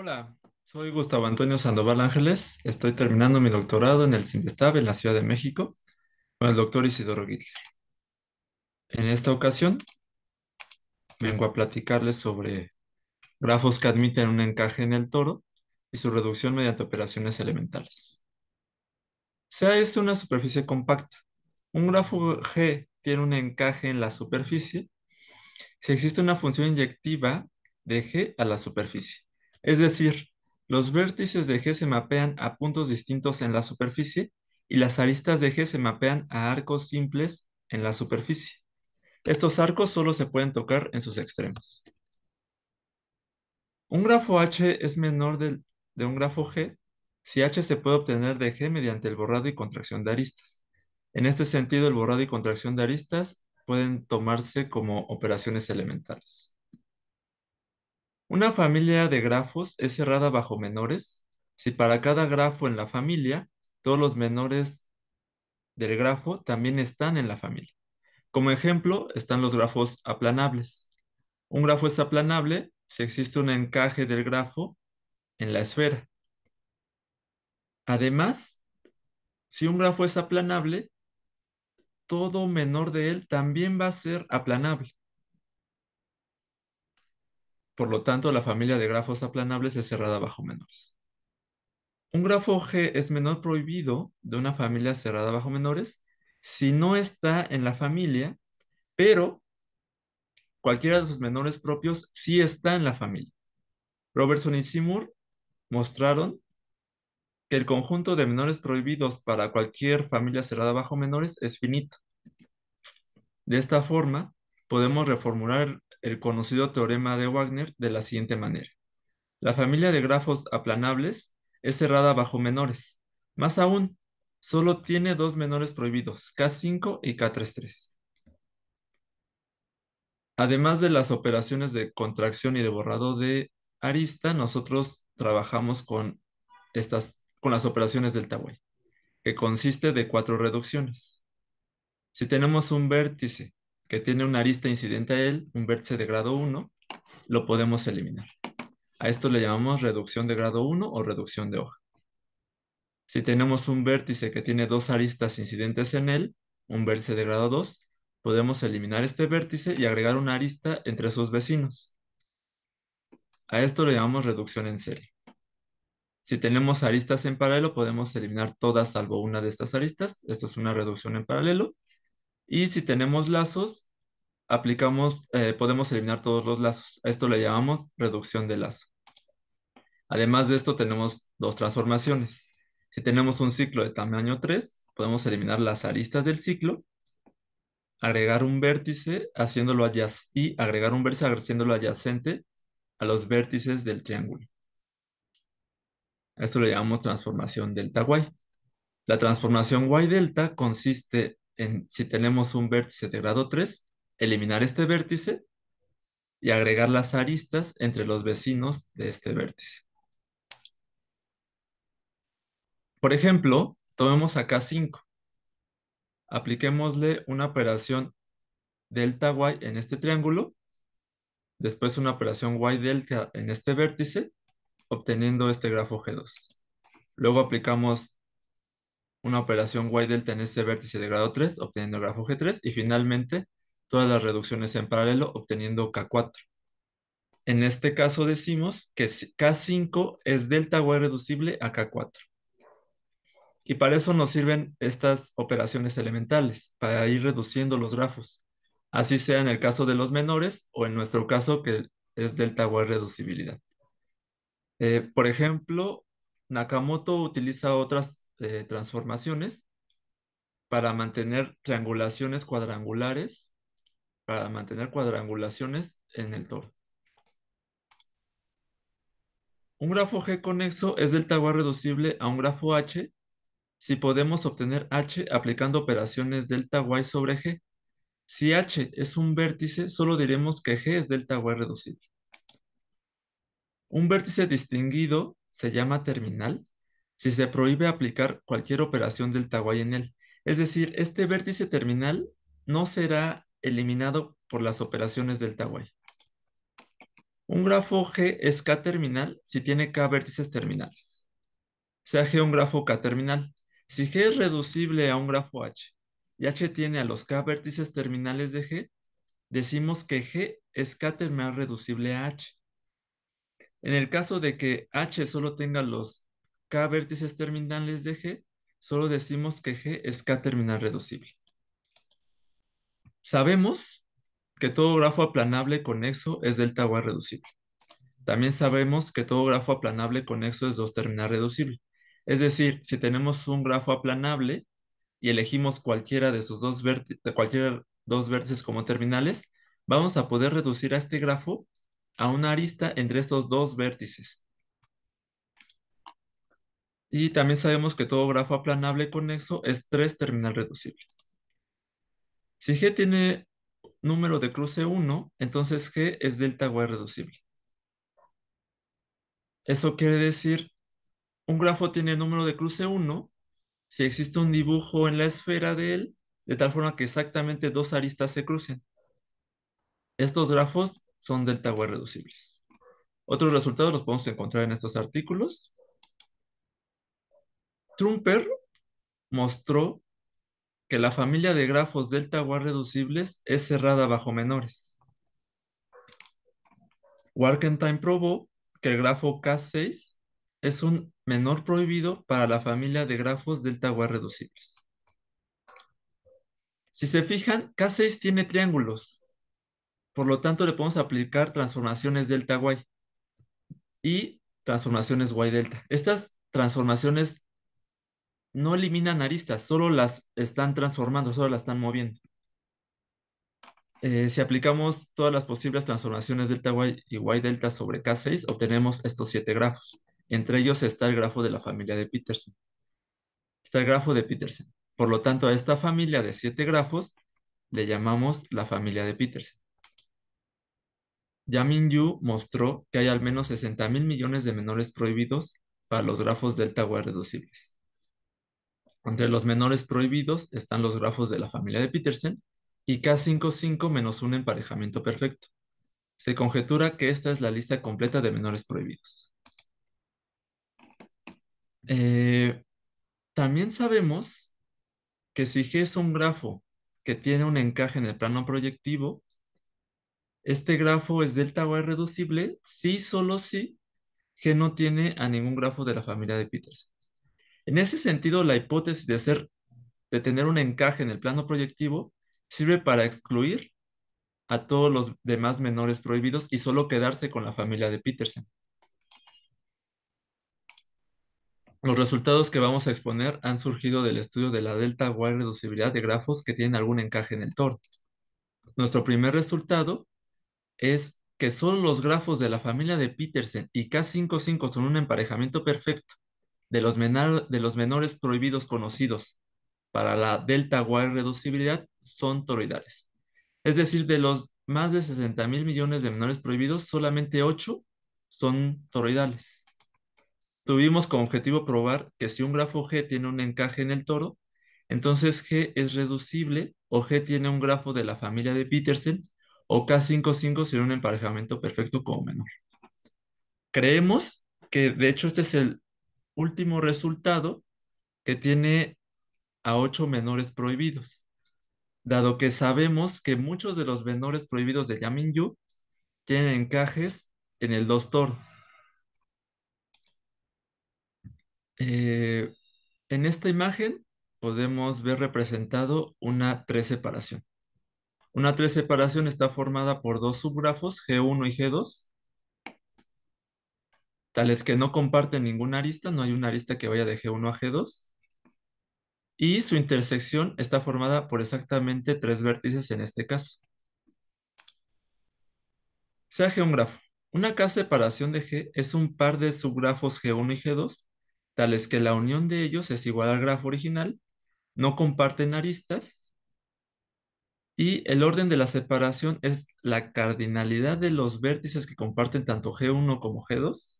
Hola, soy Gustavo Antonio Sandoval Ángeles. Estoy terminando mi doctorado en el CIMBESTAB en la Ciudad de México con el doctor Isidoro Gitler. En esta ocasión vengo a platicarles sobre grafos que admiten un encaje en el toro y su reducción mediante operaciones elementales. Sea es una superficie compacta. Un grafo G tiene un encaje en la superficie si existe una función inyectiva de G a la superficie. Es decir, los vértices de G se mapean a puntos distintos en la superficie y las aristas de G se mapean a arcos simples en la superficie. Estos arcos solo se pueden tocar en sus extremos. Un grafo H es menor de, de un grafo G si H se puede obtener de G mediante el borrado y contracción de aristas. En este sentido, el borrado y contracción de aristas pueden tomarse como operaciones elementales. Una familia de grafos es cerrada bajo menores si para cada grafo en la familia todos los menores del grafo también están en la familia. Como ejemplo están los grafos aplanables. Un grafo es aplanable si existe un encaje del grafo en la esfera. Además, si un grafo es aplanable, todo menor de él también va a ser aplanable. Por lo tanto, la familia de grafos aplanables es cerrada bajo menores. Un grafo G es menor prohibido de una familia cerrada bajo menores si no está en la familia, pero cualquiera de sus menores propios sí está en la familia. Robertson y Seymour mostraron que el conjunto de menores prohibidos para cualquier familia cerrada bajo menores es finito. De esta forma, podemos reformular el conocido teorema de Wagner de la siguiente manera. La familia de grafos aplanables es cerrada bajo menores. Más aún, solo tiene dos menores prohibidos, K5 y K33. Además de las operaciones de contracción y de borrado de arista, nosotros trabajamos con, estas, con las operaciones del Tawai, que consiste de cuatro reducciones. Si tenemos un vértice que tiene una arista incidente a él, un vértice de grado 1, lo podemos eliminar. A esto le llamamos reducción de grado 1 o reducción de hoja. Si tenemos un vértice que tiene dos aristas incidentes en él, un vértice de grado 2, podemos eliminar este vértice y agregar una arista entre sus vecinos. A esto le llamamos reducción en serie. Si tenemos aristas en paralelo, podemos eliminar todas salvo una de estas aristas. Esto es una reducción en paralelo. Y si tenemos lazos, aplicamos, eh, podemos eliminar todos los lazos. esto le llamamos reducción de lazo. Además de esto, tenemos dos transformaciones. Si tenemos un ciclo de tamaño 3, podemos eliminar las aristas del ciclo, agregar un vértice haciéndolo y agregar un vértice haciéndolo adyacente a los vértices del triángulo. esto le llamamos transformación delta y. La transformación y delta consiste si tenemos un vértice de grado 3, eliminar este vértice y agregar las aristas entre los vecinos de este vértice. Por ejemplo, tomemos acá 5. Apliquémosle una operación delta y en este triángulo, después una operación y delta en este vértice, obteniendo este grafo G2. Luego aplicamos una operación y delta en ese vértice de grado 3, obteniendo el grafo G3, y finalmente todas las reducciones en paralelo, obteniendo K4. En este caso decimos que K5 es delta y reducible a K4. Y para eso nos sirven estas operaciones elementales, para ir reduciendo los grafos, así sea en el caso de los menores o en nuestro caso que es delta y reducibilidad. Eh, por ejemplo, Nakamoto utiliza otras eh, transformaciones para mantener triangulaciones cuadrangulares, para mantener cuadrangulaciones en el toro. Un grafo G conexo es delta Y reducible a un grafo H si podemos obtener H aplicando operaciones delta Y sobre G. Si H es un vértice, solo diremos que G es delta Y reducible. Un vértice distinguido se llama terminal si se prohíbe aplicar cualquier operación del Tawai en él. Es decir, este vértice terminal no será eliminado por las operaciones del Tawai. Un grafo G es K terminal si tiene K vértices terminales. Sea G un grafo K terminal. Si G es reducible a un grafo H y H tiene a los K vértices terminales de G, decimos que G es K terminal reducible a H. En el caso de que H solo tenga los K vértices terminales de G, solo decimos que G es K terminal reducible. Sabemos que todo grafo aplanable con conexo es delta Y reducible. También sabemos que todo grafo aplanable con conexo es dos terminal reducible. Es decir, si tenemos un grafo aplanable y elegimos cualquiera de sus dos, dos vértices como terminales, vamos a poder reducir a este grafo a una arista entre estos dos vértices, y también sabemos que todo grafo aplanable conexo es 3 terminal reducible. Si G tiene número de cruce 1, entonces G es delta Y reducible. Eso quiere decir, un grafo tiene número de cruce 1 si existe un dibujo en la esfera de él, de tal forma que exactamente dos aristas se crucen. Estos grafos son delta Y reducibles. Otros resultados los podemos encontrar en estos artículos. Trumper mostró que la familia de grafos delta War reducibles es cerrada bajo menores. Warkentheim probó que el grafo K6 es un menor prohibido para la familia de grafos delta War reducibles. Si se fijan, K6 tiene triángulos. Por lo tanto, le podemos aplicar transformaciones delta Y y transformaciones Y delta. Estas transformaciones no eliminan aristas, solo las están transformando, solo las están moviendo. Eh, si aplicamos todas las posibles transformaciones delta y y delta sobre K6, obtenemos estos siete grafos. Entre ellos está el grafo de la familia de Peterson. Está el grafo de Peterson. Por lo tanto, a esta familia de siete grafos le llamamos la familia de Peterson. Yamin Yu mostró que hay al menos 60 mil millones de menores prohibidos para los grafos delta y reducibles. Entre los menores prohibidos están los grafos de la familia de Petersen y K55 menos un emparejamiento perfecto. Se conjetura que esta es la lista completa de menores prohibidos. Eh, también sabemos que si G es un grafo que tiene un encaje en el plano proyectivo, este grafo es delta Y reducible si, solo si, G no tiene a ningún grafo de la familia de Petersen. En ese sentido, la hipótesis de, tener un encaje en el plano proyectivo sirve para excluir a todos los demás menores prohibidos y solo quedarse con la familia de Peterson. Los resultados que vamos a exponer han surgido del estudio de la delta y reducibilidad de grafos que tienen algún encaje en el toro. Nuestro primer resultado es que solo los grafos de la familia de Petersen y k 55 son un emparejamiento perfecto de los, de los menores prohibidos conocidos para la delta y reducibilidad son toroidales. Es decir, de los más de 60 mil millones de menores prohibidos, solamente 8 son toroidales. Tuvimos como objetivo probar que si un grafo G tiene un encaje en el toro, entonces G es reducible o G tiene un grafo de la familia de Petersen o K55 sería un emparejamiento perfecto como menor. Creemos que de hecho este es el último resultado que tiene a ocho menores prohibidos, dado que sabemos que muchos de los menores prohibidos de Yamin Yu tienen encajes en el dos toro. Eh, en esta imagen podemos ver representado una tres separación. Una tres separación está formada por dos subgrafos G1 y G2 tales que no comparten ninguna arista, no hay una arista que vaya de G1 a G2, y su intersección está formada por exactamente tres vértices en este caso. Sea un grafo. Una K separación de G es un par de subgrafos G1 y G2, tales que la unión de ellos es igual al grafo original, no comparten aristas, y el orden de la separación es la cardinalidad de los vértices que comparten tanto G1 como G2,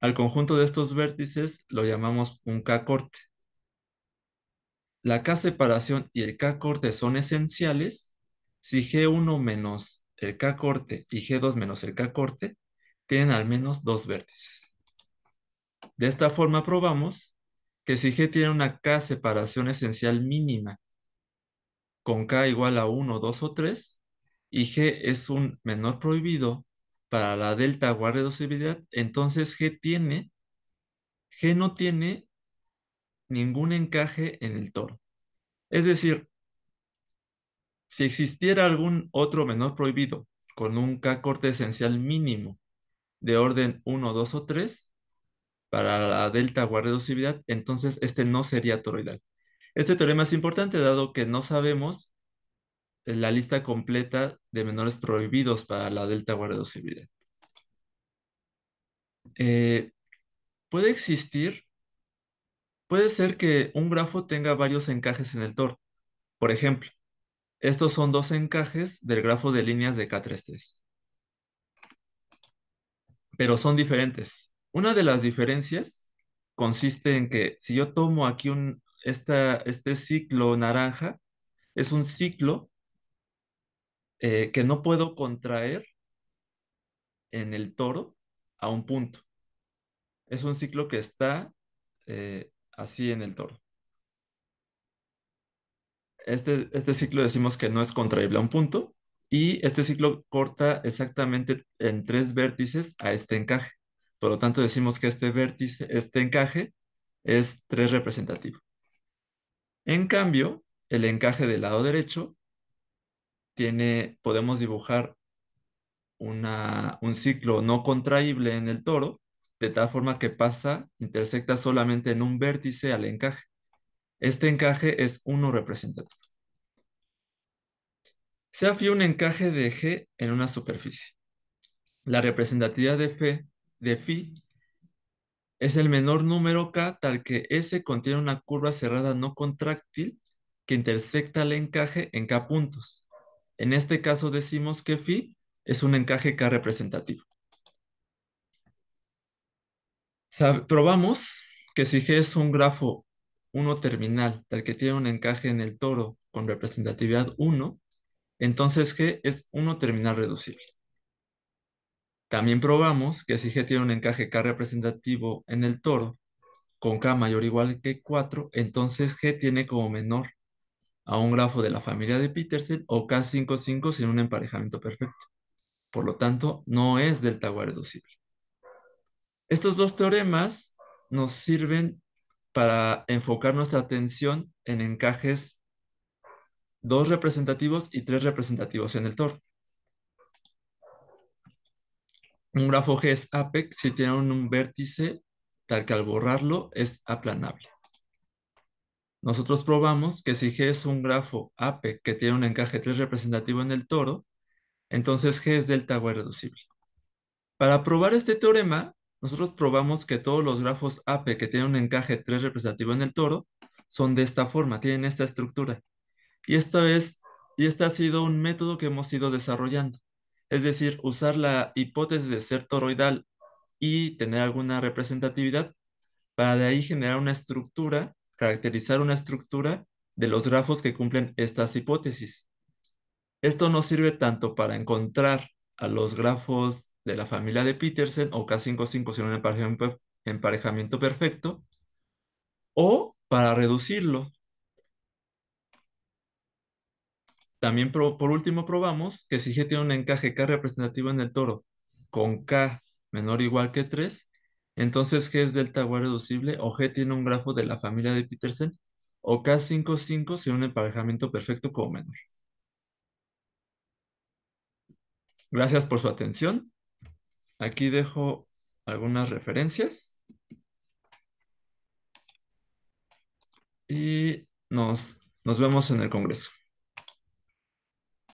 al conjunto de estos vértices lo llamamos un K-corte. La K-separación y el K-corte son esenciales si G1 menos el K-corte y G2 menos el K-corte tienen al menos dos vértices. De esta forma probamos que si G tiene una K-separación esencial mínima con K igual a 1, 2 o 3 y G es un menor prohibido para la delta de entonces G tiene, G no tiene ningún encaje en el toro. Es decir, si existiera algún otro menor prohibido con un K corte esencial mínimo de orden 1, 2 o 3 para la delta de reducibilidad, entonces este no sería toroidal. Este teorema es importante dado que no sabemos la lista completa de menores prohibidos para la Delta guardo Eh, puede existir, puede ser que un grafo tenga varios encajes en el TOR. Por ejemplo, estos son dos encajes del grafo de líneas de K3-3. Pero son diferentes. Una de las diferencias consiste en que si yo tomo aquí un, este ciclo naranja, es un ciclo eh, que no puedo contraer en el toro a un punto. Es un ciclo que está eh, así en el toro. Este, este ciclo decimos que no es contraíble a un punto y este ciclo corta exactamente en tres vértices a este encaje. Por lo tanto, decimos que este vértice, este encaje es tres representativo. En cambio, el encaje del lado derecho podemos dibujar un ciclo no contraíble en el toro, de tal forma que pasa, intersecta solamente en un vértice al encaje. Este encaje es uno representativo. Se afía un encaje de G en una superficie. La representatividad de, de phi es el menor número K tal que S contiene una curva cerrada no contráctil que intersecta el encaje en K puntos. En este caso decimos que φ es un encaje K representativo. probamos que si G es un grafo 1 terminal, tal que tiene un encaje en el toro con representatividad 1, entonces G es 1 terminal reducible. También probamos que si G tiene un encaje K representativo en el toro con K mayor o igual que 4, entonces G tiene como menor a un grafo de la familia de Petersen o K55 sin un emparejamiento perfecto. Por lo tanto, no es delta W reducible. Estos dos teoremas nos sirven para enfocar nuestra atención en encajes dos representativos y tres representativos en el torno. Un grafo G es apex si tiene un vértice tal que al borrarlo es aplanable. Nosotros probamos que si G es un grafo AP que tiene un encaje 3 representativo en el toro, entonces G es delta Y reducible. Para probar este teorema, nosotros probamos que todos los grafos AP que tienen un encaje 3 representativo en el toro son de esta forma, tienen esta estructura. Y esto es, y este ha sido un método que hemos ido desarrollando. Es decir, usar la hipótesis de ser toroidal y tener alguna representatividad para de ahí generar una estructura caracterizar una estructura de los grafos que cumplen estas hipótesis. Esto nos sirve tanto para encontrar a los grafos de la familia de Petersen o K5-5 sin un emparejamiento perfecto, o para reducirlo. También por último probamos que si G tiene un encaje K representativo en el toro con K menor o igual que 3, entonces G es delta Y reducible o G tiene un grafo de la familia de Petersen o K55 sería un emparejamiento perfecto como menor. Gracias por su atención. Aquí dejo algunas referencias. Y nos, nos vemos en el Congreso.